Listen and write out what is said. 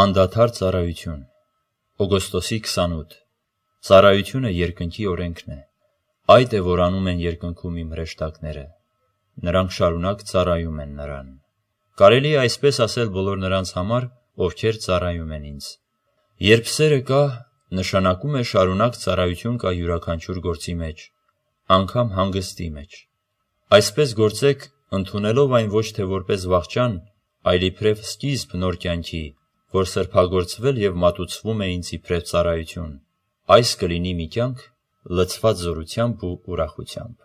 Անդադար ծառայություն Օգոստոսի 28 Ծառայությունը երկնքի օրենքն է։ Այդ է որ անում են երկնքում իմ հրեշտակները։ Նրանք շարունակ ծառայում են նրան։ Կարելի է այսպես ասել բոլոր նրանց համար, ովքեր ծառայում են ինձ։ Երբ սերը կա, նշանակում է շարունակ ծառայություն կա յուրաքանչյուր գործի մեջ, անգամ հանգստի մեջ։ Այսպես գործեք, ընդունելով այն ոչ թե որպես վաղճան, այլ իբրև սկիզբ նոր կյանքի, որ սրբագործվել եւ մատուցվում է ինձ իբրև ծառայություն։ Այս կլինի մի կյանք լցված զորությամբ ու ուրախությամբ։